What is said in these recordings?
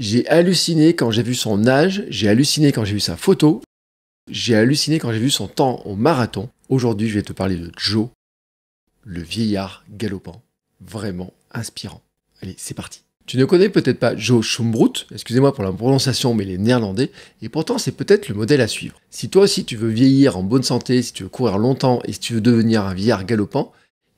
J'ai halluciné quand j'ai vu son âge, j'ai halluciné quand j'ai vu sa photo, j'ai halluciné quand j'ai vu son temps au marathon. Aujourd'hui, je vais te parler de Joe, le vieillard galopant, vraiment inspirant. Allez, c'est parti. Tu ne connais peut-être pas Joe Schumbrut, excusez-moi pour la prononciation, mais il est néerlandais, et pourtant c'est peut-être le modèle à suivre. Si toi aussi tu veux vieillir en bonne santé, si tu veux courir longtemps et si tu veux devenir un vieillard galopant,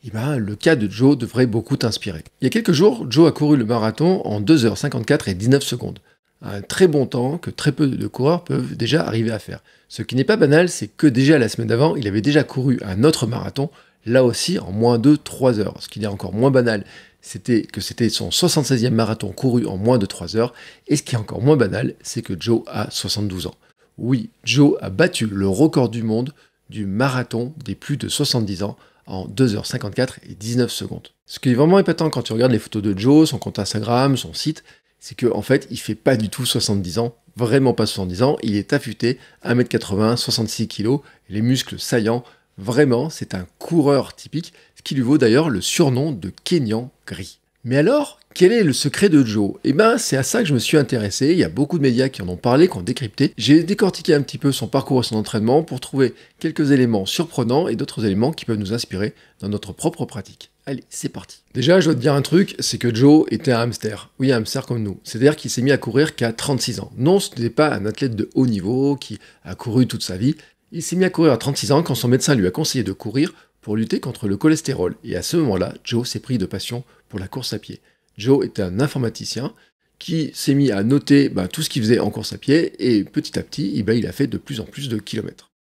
eh ben, le cas de Joe devrait beaucoup t'inspirer. Il y a quelques jours, Joe a couru le marathon en 2h54 et 19 secondes. Un très bon temps que très peu de coureurs peuvent déjà arriver à faire. Ce qui n'est pas banal, c'est que déjà la semaine d'avant, il avait déjà couru un autre marathon, là aussi en moins de 3 heures. Ce qui est encore moins banal, c'était que c'était son 76e marathon couru en moins de 3 heures. Et ce qui est encore moins banal, c'est que Joe a 72 ans. Oui, Joe a battu le record du monde du marathon des plus de 70 ans en 2h54 et 19 secondes. Ce qui est vraiment épatant quand tu regardes les photos de Joe, son compte Instagram, son site, c'est qu'en en fait, il fait pas du tout 70 ans, vraiment pas 70 ans, il est affûté, 1m80, 66 kg, les muscles saillants, vraiment, c'est un coureur typique, ce qui lui vaut d'ailleurs le surnom de Kenyan Gris. Mais alors, quel est le secret de Joe Eh ben, c'est à ça que je me suis intéressé. Il y a beaucoup de médias qui en ont parlé, qui ont décrypté. J'ai décortiqué un petit peu son parcours et son entraînement pour trouver quelques éléments surprenants et d'autres éléments qui peuvent nous inspirer dans notre propre pratique. Allez, c'est parti. Déjà, je dois te dire un truc, c'est que Joe était un hamster. Oui, un hamster comme nous. C'est-à-dire qu'il s'est mis à courir qu'à 36 ans. Non, ce n'était pas un athlète de haut niveau qui a couru toute sa vie. Il s'est mis à courir à 36 ans quand son médecin lui a conseillé de courir pour lutter contre le cholestérol. Et à ce moment-là, Joe s'est pris de passion pour la course à pied. Joe est un informaticien qui s'est mis à noter bah, tout ce qu'il faisait en course à pied et petit à petit, eh ben, il a fait de plus en plus de kilomètres.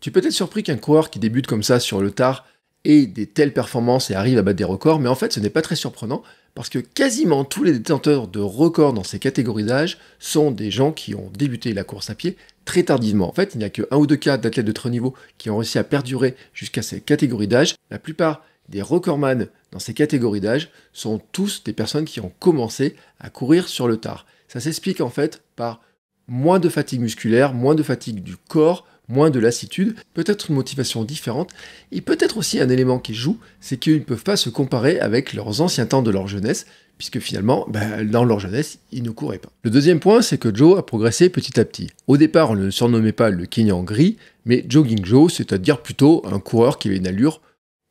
Tu peux être surpris qu'un coureur qui débute comme ça sur le tard ait des telles performances et arrive à battre des records, mais en fait ce n'est pas très surprenant parce que quasiment tous les détenteurs de records dans ces catégories d'âge sont des gens qui ont débuté la course à pied très tardivement. En fait, il n'y a que un ou deux cas d'athlètes de très haut niveau qui ont réussi à perdurer jusqu'à ces catégories d'âge. La plupart des recordman dans ces catégories d'âge sont tous des personnes qui ont commencé à courir sur le tard. Ça s'explique en fait par moins de fatigue musculaire, moins de fatigue du corps, moins de lassitude, peut-être une motivation différente, et peut-être aussi un élément qui joue, c'est qu'ils ne peuvent pas se comparer avec leurs anciens temps de leur jeunesse, puisque finalement, ben, dans leur jeunesse, ils ne couraient pas. Le deuxième point, c'est que Joe a progressé petit à petit. Au départ, on ne surnommait pas le Kenyan gris, mais Jogging Joe, c'est-à-dire plutôt un coureur qui avait une allure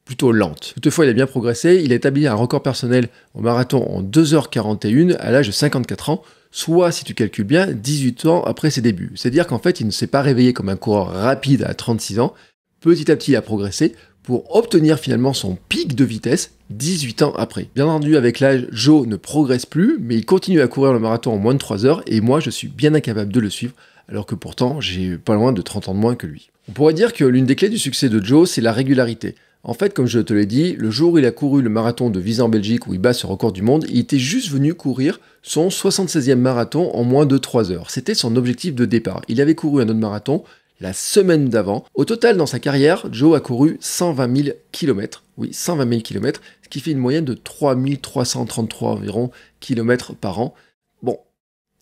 plutôt lente. Toutefois, il a bien progressé, il a établi un record personnel au marathon en 2h41 à l'âge de 54 ans, soit, si tu calcules bien, 18 ans après ses débuts. C'est-à-dire qu'en fait, il ne s'est pas réveillé comme un coureur rapide à 36 ans, petit à petit il a progressé pour obtenir finalement son pic de vitesse 18 ans après. Bien entendu, avec l'âge, Joe ne progresse plus, mais il continue à courir le marathon en moins de 3 heures, et moi je suis bien incapable de le suivre, alors que pourtant j'ai pas loin de 30 ans de moins que lui. On pourrait dire que l'une des clés du succès de Joe, c'est la régularité. En fait, comme je te l'ai dit, le jour où il a couru le marathon de Visa en Belgique où il bat ce record du monde, il était juste venu courir son 76e marathon en moins de 3 heures. C'était son objectif de départ. Il avait couru un autre marathon la semaine d'avant. Au total, dans sa carrière, Joe a couru 120 000 km. Oui, 120 km, ce qui fait une moyenne de 3333 environ km par an.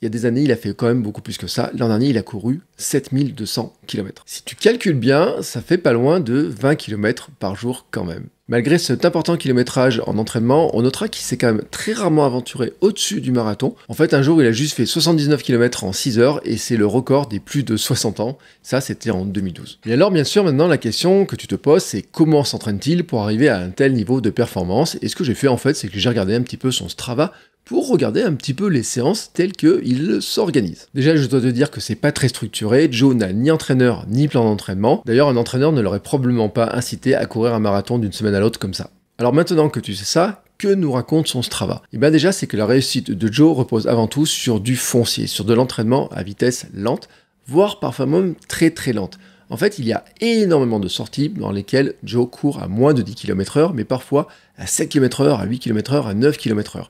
Il y a des années, il a fait quand même beaucoup plus que ça. L'an dernier, il a couru 7200 km. Si tu calcules bien, ça fait pas loin de 20 km par jour quand même. Malgré cet important kilométrage en entraînement, on notera qu'il s'est quand même très rarement aventuré au-dessus du marathon. En fait, un jour, il a juste fait 79 km en 6 heures et c'est le record des plus de 60 ans. Ça, c'était en 2012. Et alors, bien sûr, maintenant, la question que tu te poses, c'est comment s'entraîne-t-il pour arriver à un tel niveau de performance Et ce que j'ai fait, en fait, c'est que j'ai regardé un petit peu son Strava pour regarder un petit peu les séances telles qu'ils s'organisent. Déjà, je dois te dire que c'est pas très structuré. Joe n'a ni entraîneur ni plan d'entraînement. D'ailleurs, un entraîneur ne l'aurait probablement pas incité à courir un marathon d'une semaine à l'autre comme ça. Alors maintenant que tu sais ça, que nous raconte son Strava Et eh bien déjà, c'est que la réussite de Joe repose avant tout sur du foncier, sur de l'entraînement à vitesse lente, voire parfois même très très lente. En fait, il y a énormément de sorties dans lesquelles Joe court à moins de 10 km/h, mais parfois à 7 km/h, à 8 km/h, à 9 km/h.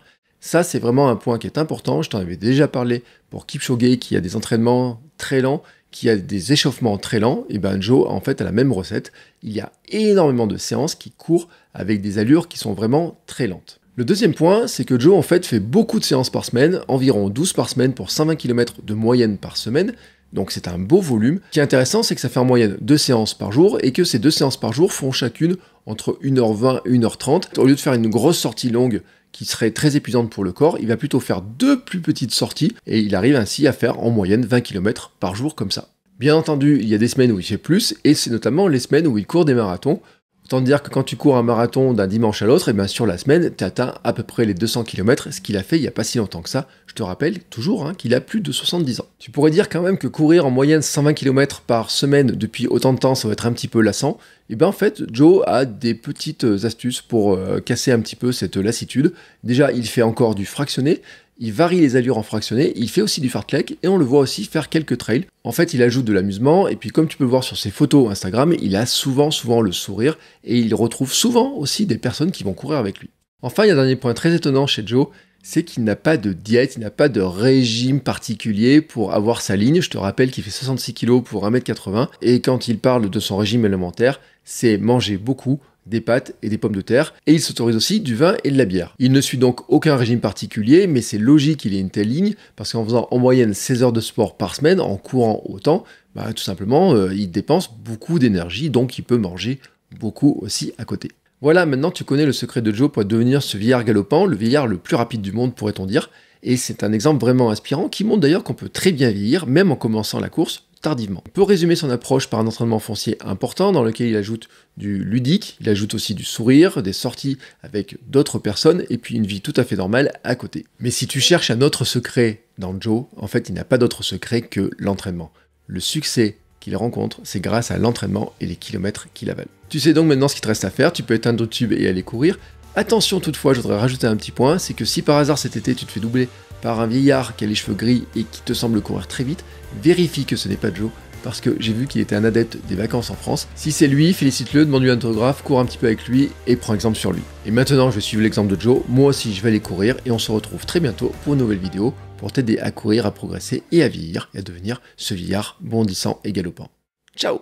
Ça, c'est vraiment un point qui est important. Je t'en avais déjà parlé pour Kipchoge qui a des entraînements très lents, qui a des échauffements très lents. Et ben Joe, en fait, a la même recette. Il y a énormément de séances qui courent avec des allures qui sont vraiment très lentes. Le deuxième point, c'est que Joe en fait fait beaucoup de séances par semaine, environ 12 par semaine pour 120 km de moyenne par semaine, donc c'est un beau volume. Ce qui est intéressant, c'est que ça fait en moyenne deux séances par jour et que ces deux séances par jour font chacune entre 1h20 et 1h30. Au lieu de faire une grosse sortie longue qui serait très épuisante pour le corps, il va plutôt faire deux plus petites sorties et il arrive ainsi à faire en moyenne 20 km par jour comme ça. Bien entendu, il y a des semaines où il fait plus, et c'est notamment les semaines où il court des marathons, Autant dire que quand tu cours un marathon d'un dimanche à l'autre, et eh bien sur la semaine, tu atteins à peu près les 200 km, ce qu'il a fait il n'y a pas si longtemps que ça. Je te rappelle toujours hein, qu'il a plus de 70 ans. Tu pourrais dire quand même que courir en moyenne 120 km par semaine depuis autant de temps, ça va être un petit peu lassant. Et eh bien en fait, Joe a des petites euh, astuces pour euh, casser un petit peu cette lassitude. Déjà, il fait encore du fractionné, il varie les allures en fractionné, il fait aussi du fartlek et on le voit aussi faire quelques trails. En fait, il ajoute de l'amusement et puis comme tu peux le voir sur ses photos Instagram, il a souvent souvent le sourire et il retrouve souvent aussi des personnes qui vont courir avec lui. Enfin, il y a un dernier point très étonnant chez Joe, c'est qu'il n'a pas de diète, il n'a pas de régime particulier pour avoir sa ligne. Je te rappelle qu'il fait 66 kg pour 1m80 et quand il parle de son régime élémentaire, c'est manger beaucoup, des pâtes et des pommes de terre, et il s'autorise aussi du vin et de la bière. Il ne suit donc aucun régime particulier, mais c'est logique qu'il ait une telle ligne, parce qu'en faisant en moyenne 16 heures de sport par semaine, en courant autant, bah, tout simplement, euh, il dépense beaucoup d'énergie, donc il peut manger beaucoup aussi à côté. Voilà, maintenant tu connais le secret de Joe pour devenir ce vieillard galopant, le vieillard le plus rapide du monde pourrait-on dire, et c'est un exemple vraiment inspirant qui montre d'ailleurs qu'on peut très bien vieillir, même en commençant la course, tardivement. On peut résumer son approche par un entraînement foncier important dans lequel il ajoute du ludique, il ajoute aussi du sourire, des sorties avec d'autres personnes et puis une vie tout à fait normale à côté. Mais si tu cherches un autre secret dans Joe, en fait il n'a pas d'autre secret que l'entraînement. Le succès qu'il rencontre, c'est grâce à l'entraînement et les kilomètres qu'il avale. Tu sais donc maintenant ce qu'il te reste à faire, tu peux éteindre YouTube et aller courir. Attention toutefois, je voudrais rajouter un petit point, c'est que si par hasard cet été tu te fais doubler par un vieillard qui a les cheveux gris et qui te semble courir très vite, vérifie que ce n'est pas Joe, parce que j'ai vu qu'il était un adepte des vacances en France. Si c'est lui, félicite-le, demande-lui un autographe, cours un petit peu avec lui et prends exemple sur lui. Et maintenant, je vais suivre l'exemple de Joe, moi aussi je vais aller courir et on se retrouve très bientôt pour une nouvelle vidéo pour t'aider à courir, à progresser et à vieillir et à devenir ce vieillard bondissant et galopant. Ciao